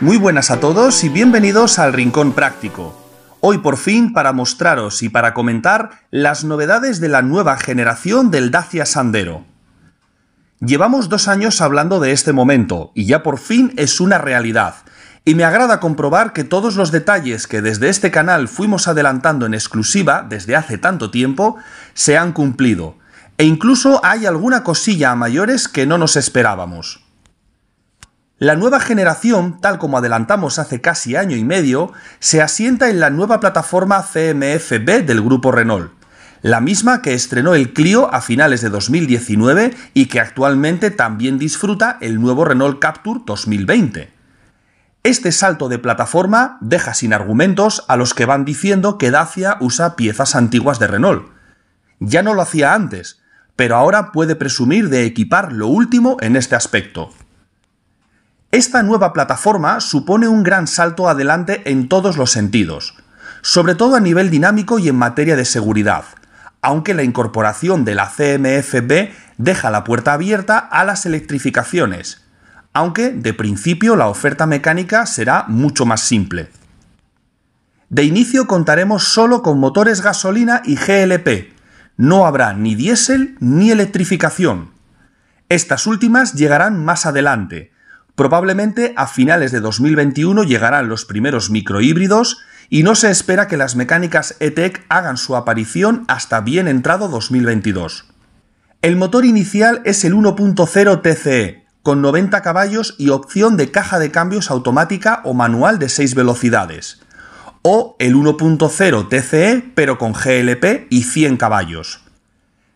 Muy buenas a todos y bienvenidos al Rincón Práctico. Hoy por fin para mostraros y para comentar las novedades de la nueva generación del Dacia Sandero. Llevamos dos años hablando de este momento y ya por fin es una realidad. Y me agrada comprobar que todos los detalles que desde este canal fuimos adelantando en exclusiva desde hace tanto tiempo se han cumplido. E incluso hay alguna cosilla a mayores que no nos esperábamos. La nueva generación, tal como adelantamos hace casi año y medio, se asienta en la nueva plataforma CMFB del grupo Renault, la misma que estrenó el Clio a finales de 2019 y que actualmente también disfruta el nuevo Renault Capture 2020. Este salto de plataforma deja sin argumentos a los que van diciendo que Dacia usa piezas antiguas de Renault. Ya no lo hacía antes, pero ahora puede presumir de equipar lo último en este aspecto. Esta nueva plataforma supone un gran salto adelante en todos los sentidos, sobre todo a nivel dinámico y en materia de seguridad, aunque la incorporación de la CMFB deja la puerta abierta a las electrificaciones, aunque de principio la oferta mecánica será mucho más simple. De inicio contaremos solo con motores gasolina y GLP. No habrá ni diésel ni electrificación. Estas últimas llegarán más adelante, Probablemente a finales de 2021 llegarán los primeros microhíbridos y no se espera que las mecánicas ETEC hagan su aparición hasta bien entrado 2022. El motor inicial es el 1.0 TCE, con 90 caballos y opción de caja de cambios automática o manual de 6 velocidades, o el 1.0 TCE pero con GLP y 100 caballos.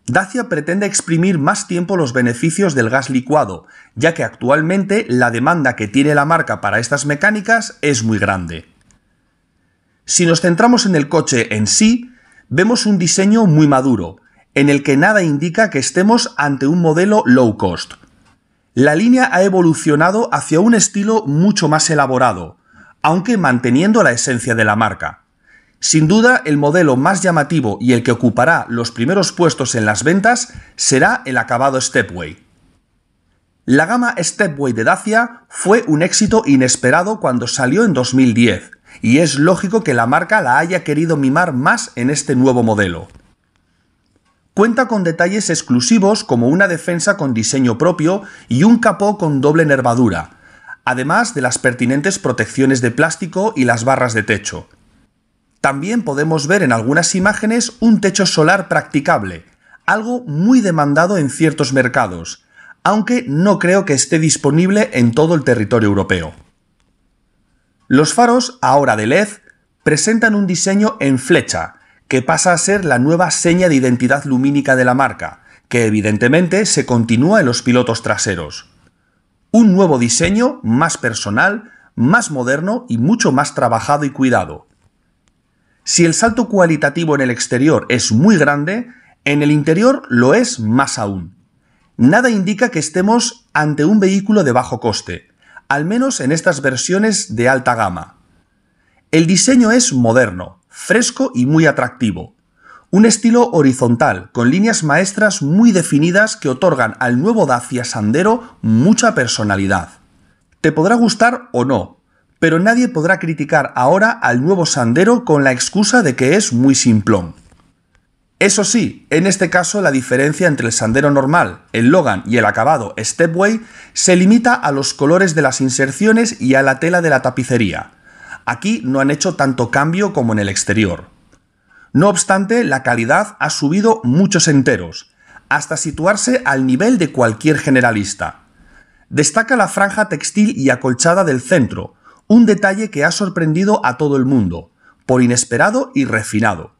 Dacia pretende exprimir más tiempo los beneficios del gas licuado, ya que actualmente la demanda que tiene la marca para estas mecánicas es muy grande. Si nos centramos en el coche en sí, vemos un diseño muy maduro, en el que nada indica que estemos ante un modelo low cost. La línea ha evolucionado hacia un estilo mucho más elaborado, aunque manteniendo la esencia de la marca. Sin duda, el modelo más llamativo y el que ocupará los primeros puestos en las ventas será el acabado Stepway. La gama Stepway de Dacia fue un éxito inesperado cuando salió en 2010, y es lógico que la marca la haya querido mimar más en este nuevo modelo. Cuenta con detalles exclusivos como una defensa con diseño propio y un capó con doble nervadura, además de las pertinentes protecciones de plástico y las barras de techo. También podemos ver en algunas imágenes un techo solar practicable, algo muy demandado en ciertos mercados, aunque no creo que esté disponible en todo el territorio europeo. Los faros, ahora de LED, presentan un diseño en flecha, que pasa a ser la nueva seña de identidad lumínica de la marca, que evidentemente se continúa en los pilotos traseros. Un nuevo diseño, más personal, más moderno y mucho más trabajado y cuidado, si el salto cualitativo en el exterior es muy grande, en el interior lo es más aún. Nada indica que estemos ante un vehículo de bajo coste, al menos en estas versiones de alta gama. El diseño es moderno, fresco y muy atractivo. Un estilo horizontal, con líneas maestras muy definidas que otorgan al nuevo Dacia Sandero mucha personalidad. Te podrá gustar o no, pero nadie podrá criticar ahora al nuevo Sandero con la excusa de que es muy simplón. Eso sí, en este caso la diferencia entre el Sandero normal, el Logan y el acabado Stepway se limita a los colores de las inserciones y a la tela de la tapicería. Aquí no han hecho tanto cambio como en el exterior. No obstante, la calidad ha subido muchos enteros, hasta situarse al nivel de cualquier generalista. Destaca la franja textil y acolchada del centro, un detalle que ha sorprendido a todo el mundo, por inesperado y refinado.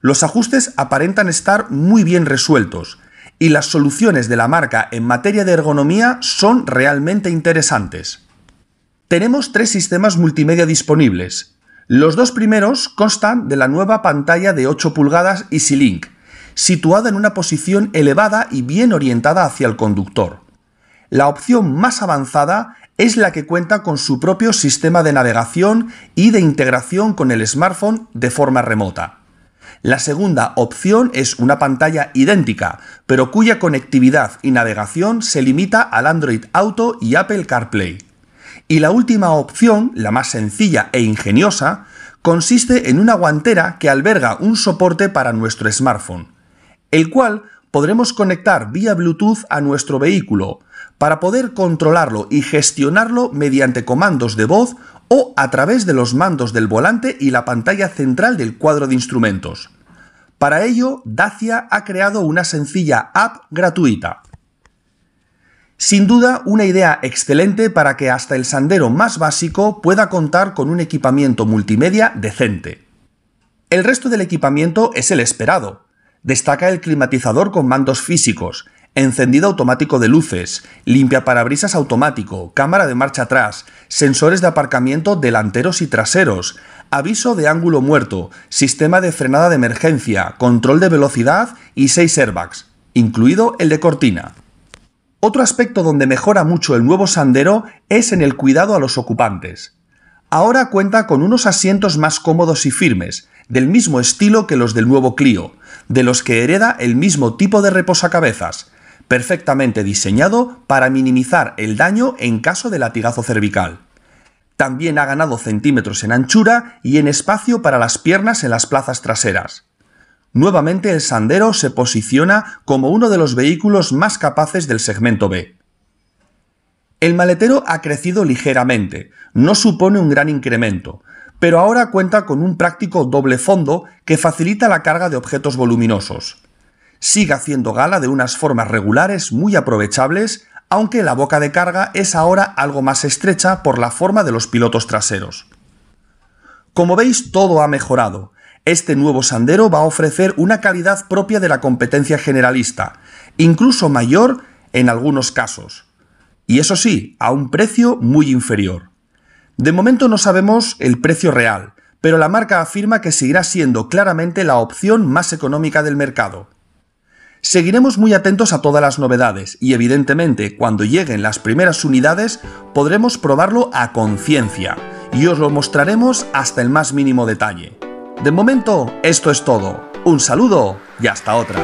Los ajustes aparentan estar muy bien resueltos, y las soluciones de la marca en materia de ergonomía son realmente interesantes. Tenemos tres sistemas multimedia disponibles. Los dos primeros constan de la nueva pantalla de 8 pulgadas EasyLink, situada en una posición elevada y bien orientada hacia el conductor. La opción más avanzada es la que cuenta con su propio sistema de navegación y de integración con el smartphone de forma remota. La segunda opción es una pantalla idéntica, pero cuya conectividad y navegación se limita al Android Auto y Apple CarPlay. Y la última opción, la más sencilla e ingeniosa, consiste en una guantera que alberga un soporte para nuestro smartphone, el cual podremos conectar vía Bluetooth a nuestro vehículo para poder controlarlo y gestionarlo mediante comandos de voz o a través de los mandos del volante y la pantalla central del cuadro de instrumentos. Para ello, Dacia ha creado una sencilla app gratuita. Sin duda, una idea excelente para que hasta el sandero más básico pueda contar con un equipamiento multimedia decente. El resto del equipamiento es el esperado, destaca el climatizador con mandos físicos, encendido automático de luces, limpia parabrisas automático, cámara de marcha atrás, sensores de aparcamiento delanteros y traseros, aviso de ángulo muerto, sistema de frenada de emergencia, control de velocidad y 6 airbags, incluido el de cortina. Otro aspecto donde mejora mucho el nuevo Sandero es en el cuidado a los ocupantes. Ahora cuenta con unos asientos más cómodos y firmes, del mismo estilo que los del nuevo Clio, de los que hereda el mismo tipo de reposacabezas, perfectamente diseñado para minimizar el daño en caso de latigazo cervical. También ha ganado centímetros en anchura y en espacio para las piernas en las plazas traseras. Nuevamente el Sandero se posiciona como uno de los vehículos más capaces del segmento B. El maletero ha crecido ligeramente, no supone un gran incremento, pero ahora cuenta con un práctico doble fondo que facilita la carga de objetos voluminosos. Sigue haciendo gala de unas formas regulares muy aprovechables, aunque la boca de carga es ahora algo más estrecha por la forma de los pilotos traseros. Como veis, todo ha mejorado. Este nuevo Sandero va a ofrecer una calidad propia de la competencia generalista, incluso mayor en algunos casos. Y eso sí, a un precio muy inferior. De momento no sabemos el precio real, pero la marca afirma que seguirá siendo claramente la opción más económica del mercado. Seguiremos muy atentos a todas las novedades y evidentemente cuando lleguen las primeras unidades podremos probarlo a conciencia y os lo mostraremos hasta el más mínimo detalle. De momento, esto es todo. Un saludo y hasta otra.